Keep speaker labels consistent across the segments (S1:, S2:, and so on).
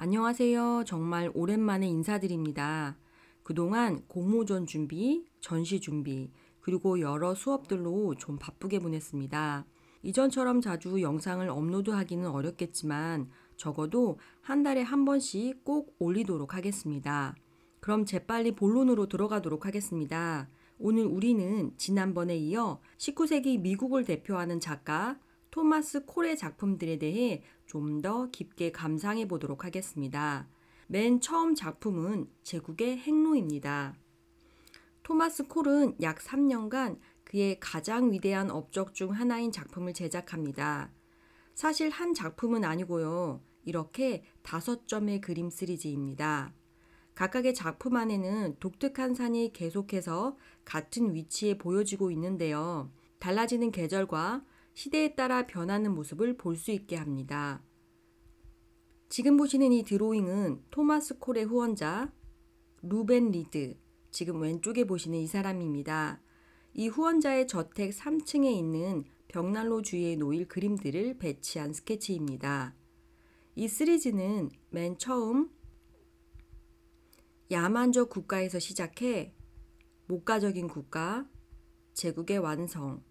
S1: 안녕하세요. 정말 오랜만에 인사드립니다. 그동안 공모전 준비, 전시 준비, 그리고 여러 수업들로 좀 바쁘게 보냈습니다. 이전처럼 자주 영상을 업로드하기는 어렵겠지만 적어도 한 달에 한 번씩 꼭 올리도록 하겠습니다. 그럼 재빨리 본론으로 들어가도록 하겠습니다. 오늘 우리는 지난번에 이어 19세기 미국을 대표하는 작가 토마스 콜의 작품들에 대해 좀더 깊게 감상해 보도록 하겠습니다. 맨 처음 작품은 제국의 행로입니다. 토마스 콜은 약 3년간 그의 가장 위대한 업적 중 하나인 작품을 제작합니다. 사실 한 작품은 아니고요. 이렇게 다섯 점의 그림 시리즈입니다. 각각의 작품 안에는 독특한 산이 계속해서 같은 위치에 보여지고 있는데요. 달라지는 계절과 시대에 따라 변하는 모습을 볼 수 있게 합니다. 지금 보시는 이 드로잉은 토마스 콜의 후원자 루벤 리드, 지금 왼쪽에 보시는 이 사람입니다. 이 후원자의 저택 3층에 있는 벽난로 주위에 놓일 그림들을 배치한 스케치입니다. 이 시리즈는 맨 처음 야만적 국가에서 시작해 목가적인 국가, 제국의 완성,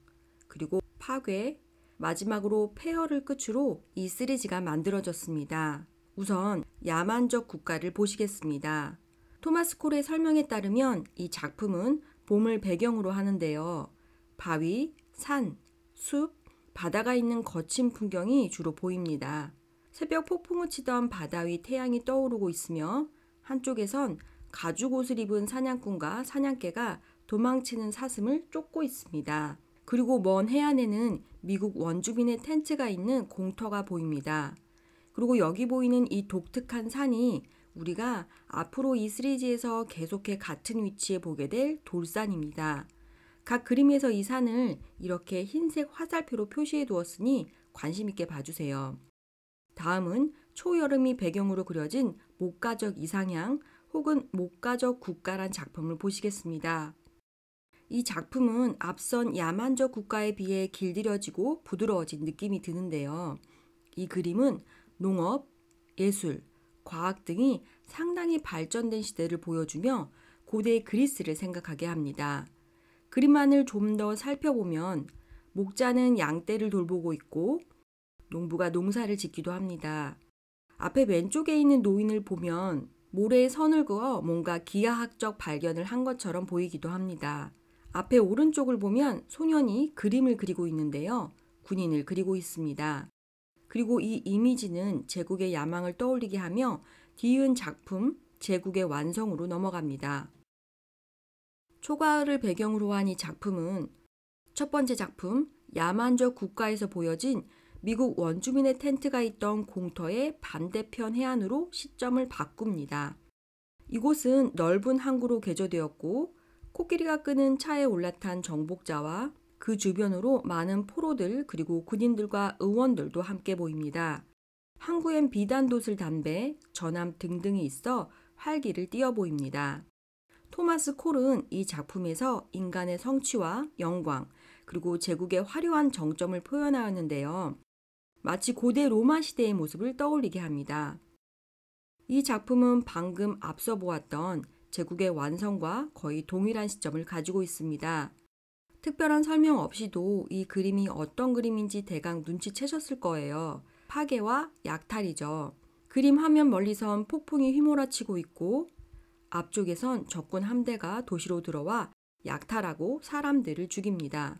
S1: 그리고 파괴, 마지막으로 폐허를 끝으로 이 시리즈가 만들어졌습니다. 우선 야만적 국가를 보시겠습니다. 토마스 콜의 설명에 따르면 이 작품은 봄을 배경으로 하는데요. 바위, 산, 숲, 바다가 있는 거친 풍경이 주로 보입니다. 새벽 폭풍을 치던 바다 위 태양이 떠오르고 있으며 한쪽에선 가죽 옷을 입은 사냥꾼과 사냥개가 도망치는 사슴을 쫓고 있습니다. 그리고 먼 해안에는 미국 원주민의 텐트가 있는 공터가 보입니다. 그리고 여기 보이는 이 독특한 산이 우리가 앞으로 이 시리즈에서 계속해 같은 위치에 보게 될 돌산입니다. 각 그림에서 이 산을 이렇게 흰색 화살표로 표시해 두었으니 관심 있게 봐주세요. 다음은 초여름이 배경으로 그려진 목가적 이상향 혹은 목가적 국가란 작품을 보시겠습니다. 이 작품은 앞선 야만적 국가에 비해 길들여지고 부드러워진 느낌이 드는데요. 이 그림은 농업, 예술, 과학 등이 상당히 발전된 시대를 보여주며 고대 그리스를 생각하게 합니다. 그림만을 좀 더 살펴보면 목자는 양떼를 돌보고 있고 농부가 농사를 짓기도 합니다. 앞에 왼쪽에 있는 노인을 보면 모래에 선을 그어 뭔가 기하학적 발견을 한 것처럼 보이기도 합니다. 앞에 오른쪽을 보면 소년이 그림을 그리고 있는데요. 군인을 그리고 있습니다. 그리고 이 이미지는 제국의 야망을 떠올리게 하며 뒤은 작품 제국의 완성으로 넘어갑니다. 초가을을 배경으로 한 이 작품은 첫 번째 작품 야만적 국가에서 보여진 미국 원주민의 텐트가 있던 공터의 반대편 해안으로 시점을 바꿉니다. 이곳은 넓은 항구로 개조되었고 코끼리가 끄는 차에 올라탄 정복자와 그 주변으로 많은 포로들 그리고 군인들과 의원들도 함께 보입니다. 항구엔 비단도슬 담배, 전함 등등이 있어 활기를 띄어 보입니다. 토마스 콜은 이 작품에서 인간의 성취와 영광, 그리고 제국의 화려한 정점을 표현하였는데요. 마치 고대 로마 시대의 모습을 떠올리게 합니다. 이 작품은 방금 앞서 보았던 제국의 완성과 거의 동일한 시점을 가지고 있습니다. 특별한 설명 없이도 이 그림이 어떤 그림인지 대강 눈치채셨을 거예요. 파괴와 약탈이죠. 그림 화면 멀리선 폭풍이 휘몰아치고 있고 앞쪽에선 적군 함대가 도시로 들어와 약탈하고 사람들을 죽입니다.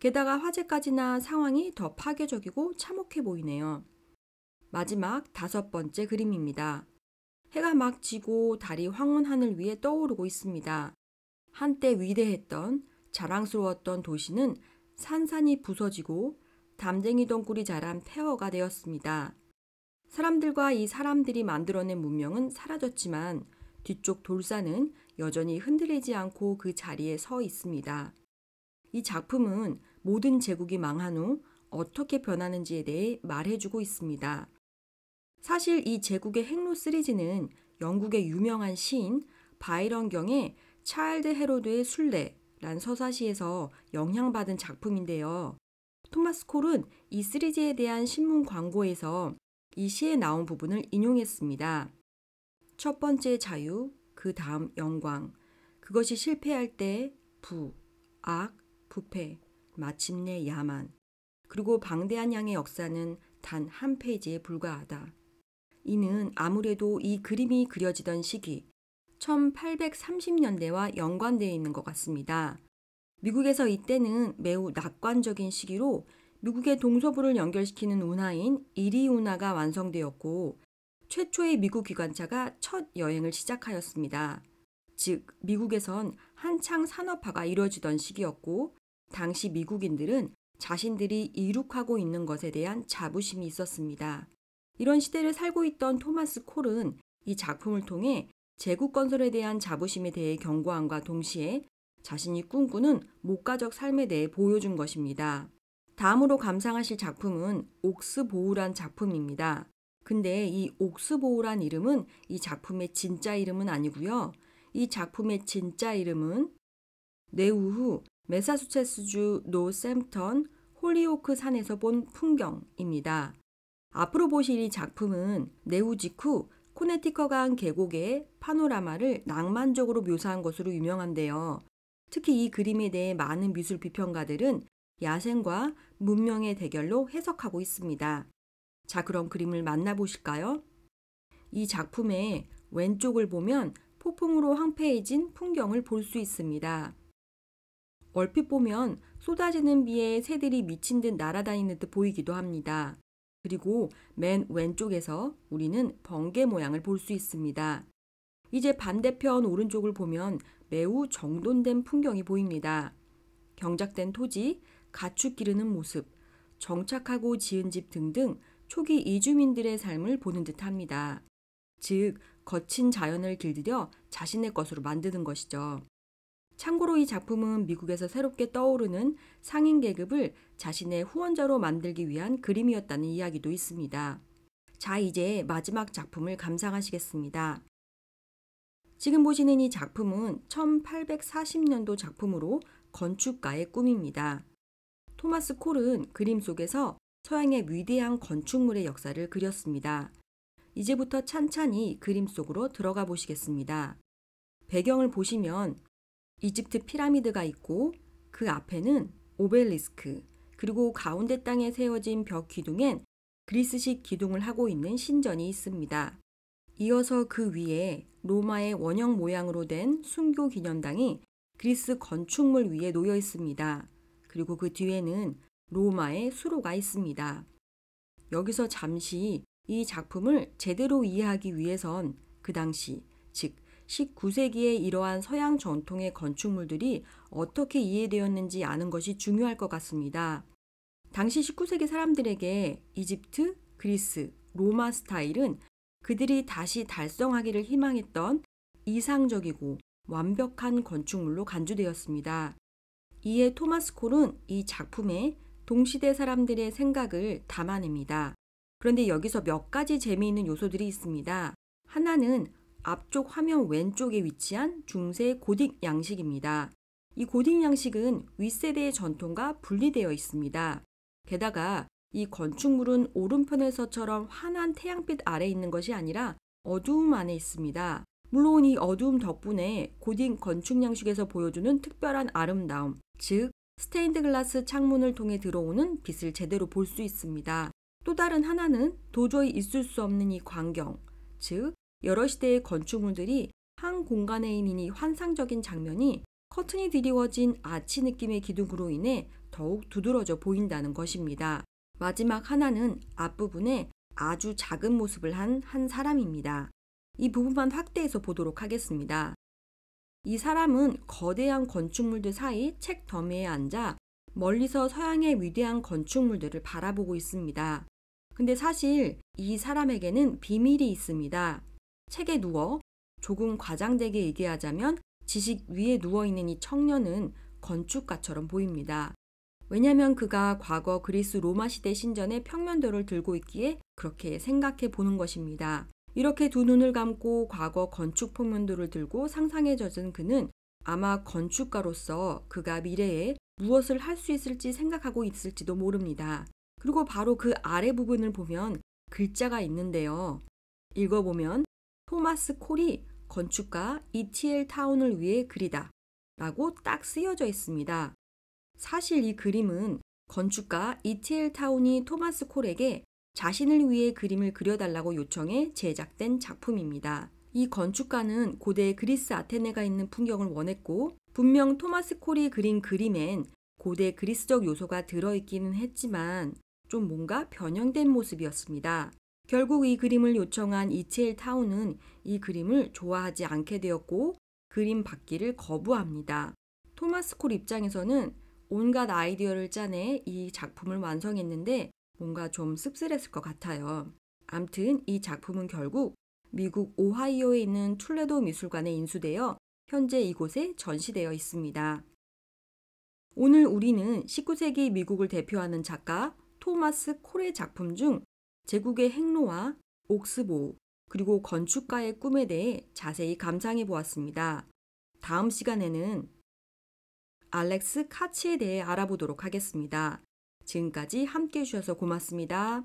S1: 게다가 화재까지나 상황이 더 파괴적이고 참혹해 보이네요. 마지막 다섯 번째 그림입니다. 해가 막 지고 달이 황혼하늘 위에 떠오르고 있습니다. 한때 위대했던 자랑스러웠던 도시는 산산이 부서지고 담쟁이 덩굴이 자란 폐허가 되었습니다. 사람들과 이 사람들이 만들어낸 문명은 사라졌지만 뒤쪽 돌산은 여전히 흔들리지 않고 그 자리에 서 있습니다. 이 작품은 모든 제국이 망한 후 어떻게 변하는지에 대해 말해주고 있습니다. 사실 이 제국의 행로 시리즈는 영국의 유명한 시인 바이런 경의 차일드 헤로드의 순례란 서사시에서 영향받은 작품인데요. 토마스 콜은 이 시리즈에 대한 신문 광고에서 이 시에 나온 부분을 인용했습니다. 첫 번째 자유, 그 다음 영광. 그것이 실패할 때 부, 악, 부패, 마침내 야만. 그리고 방대한 양의 역사는 단 한 페이지에 불과하다. 이는 아무래도 이 그림이 그려지던 시기 1830년대와 연관되어 있는 것 같습니다. 미국에서 이때는 매우 낙관적인 시기로 미국의 동서부를 연결시키는 운하인 이리 운하가 완성되었고 최초의 미국 기관차가 첫 여행을 시작하였습니다. 즉 미국에선 한창 산업화가 이뤄지던 시기였고 당시 미국인들은 자신들이 이룩하고 있는 것에 대한 자부심이 있었습니다. 이런 시대를 살고 있던 토마스 콜은 이 작품을 통해 제국 건설에 대한 자부심에 대해 경고함과 동시에 자신이 꿈꾸는 목가적 삶에 대해 보여준 것입니다. 다음으로 감상하실 작품은 옥스보우란 작품입니다. 근데 이 옥스보우란 이름은 이 작품의 진짜 이름은 아니고요. 이 작품의 진짜 이름은 내우후 메사수체스주 노샘턴 홀리오크 산에서 본 풍경입니다. 앞으로 보실 이 작품은 내후 직후 코네티커강 계곡의 파노라마를 낭만적으로 묘사한 것으로 유명한데요. 특히 이 그림에 대해 많은 미술 비평가들은 야생과 문명의 대결로 해석하고 있습니다. 자, 그럼 그림을 만나보실까요? 이 작품의 왼쪽을 보면 폭풍으로 황폐해진 풍경을 볼 수 있습니다. 얼핏 보면 쏟아지는 비에 새들이 미친 듯 날아다니는 듯 보이기도 합니다. 그리고 맨 왼쪽에서 우리는 번개 모양을 볼 수 있습니다. 이제 반대편 오른쪽을 보면 매우 정돈된 풍경이 보입니다. 경작된 토지, 가축 기르는 모습, 정착하고 지은 집 등등 초기 이주민들의 삶을 보는 듯합니다. 즉, 거친 자연을 길들여 자신의 것으로 만드는 것이죠. 참고로 이 작품은 미국에서 새롭게 떠오르는 상인 계급을 자신의 후원자로 만들기 위한 그림이었다는 이야기도 있습니다. 자, 이제 마지막 작품을 감상하시겠습니다. 지금 보시는 이 작품은 1840년도 작품으로 건축가의 꿈입니다. 토마스 콜은 그림 속에서 서양의 위대한 건축물의 역사를 그렸습니다. 이제부터 찬찬히 그림 속으로 들어가 보시겠습니다. 배경을 보시면 이집트 피라미드가 있고 그 앞에는 오벨리스크 그리고 가운데 땅에 세워진 벽 기둥엔 그리스식 기둥을 하고 있는 신전이 있습니다. 이어서 그 위에 로마의 원형 모양으로 된 순교 기념당이 그리스 건축물 위에 놓여 있습니다. 그리고 그 뒤에는 로마의 수로가 있습니다. 여기서 잠시 이 작품을 제대로 이해하기 위해선 그 당시, 즉 19세기에 이러한 서양 전통의 건축물들이 어떻게 이해되었는지 아는 것이 중요할 것 같습니다. 당시 19세기 사람들에게 이집트, 그리스, 로마 스타일은 그들이 다시 달성하기를 희망했던 이상적이고 완벽한 건축물로 간주되었습니다. 이에 토마스 콜은 이 작품에 동시대 사람들의 생각을 담아냅니다. 그런데 여기서 몇 가지 재미있는 요소들이 있습니다. 하나는 앞쪽 화면 왼쪽에 위치한 중세 고딕 양식입니다. 이 고딕 양식은 윗세대의 전통과 분리되어 있습니다. 게다가 이 건축물은 오른편에서처럼 환한 태양빛 아래 있는 것이 아니라 어두움 안에 있습니다. 물론 이 어두움 덕분에 고딕 건축 양식에서 보여주는 특별한 아름다움, 즉 스테인드 글라스 창문을 통해 들어오는 빛을 제대로 볼 수 있습니다. 또 다른 하나는 도저히 있을 수 없는 이 광경, 즉 여러 시대의 건축물들이 한 공간에 있는 이 환상적인 장면이 커튼이 드리워진 아치 느낌의 기둥으로 인해 더욱 두드러져 보인다는 것입니다. 마지막 하나는 앞부분에 아주 작은 모습을 한한 한 사람입니다. 이 부분만 확대해서 보도록 하겠습니다. 이 사람은 거대한 건축물들 사이 책 더미에 앉아 멀리서 서양의 위대한 건축물들을 바라보고 있습니다. 근데 사실 이 사람에게는 비밀이 있습니다. 책에 누워 조금 과장되게 얘기하자면 지식 위에 누워있는 이 청년은 건축가처럼 보입니다. 왜냐하면 그가 과거 그리스 로마 시대 신전의 평면도를 들고 있기에 그렇게 생각해 보는 것입니다. 이렇게 두 눈을 감고 과거 건축 평면도를 들고 상상에 젖은 그는 아마 건축가로서 그가 미래에 무엇을 할 수 있을지 생각하고 있을지도 모릅니다. 그리고 바로 그 아래 부분을 보면 글자가 있는데요. 읽어보면 토마스 콜이 건축가 E.T.L. 타운을 위해 그리다 라고 딱 쓰여져 있습니다. 사실 이 그림은 건축가 E.T.L. 타운이 토마스 콜에게 자신을 위해 그림을 그려달라고 요청해 제작된 작품입니다. 이 건축가는 고대 그리스 아테네가 있는 풍경을 원했고 분명 토마스 콜이 그린 그림엔 고대 그리스적 요소가 들어있기는 했지만 좀 뭔가 변형된 모습이었습니다. 결국 이 그림을 요청한 이첼 타운은 이 그림을 좋아하지 않게 되었고 그림 받기를 거부합니다. 토마스 콜 입장에서는 온갖 아이디어를 짜내 이 작품을 완성했는데 뭔가 좀 씁쓸했을 것 같아요. 암튼 이 작품은 결국 미국 오하이오에 있는 툴레도 미술관에 인수되어 현재 이곳에 전시되어 있습니다. 오늘 우리는 19세기 미국을 대표하는 작가 토마스 콜의 작품 중 제국의 행로와 옥스보 그리고 건축가의 꿈에 대해 자세히 감상해 보았습니다. 다음 시간에는 알렉스 카츠에 대해 알아보도록 하겠습니다. 지금까지 함께 해주셔서 고맙습니다.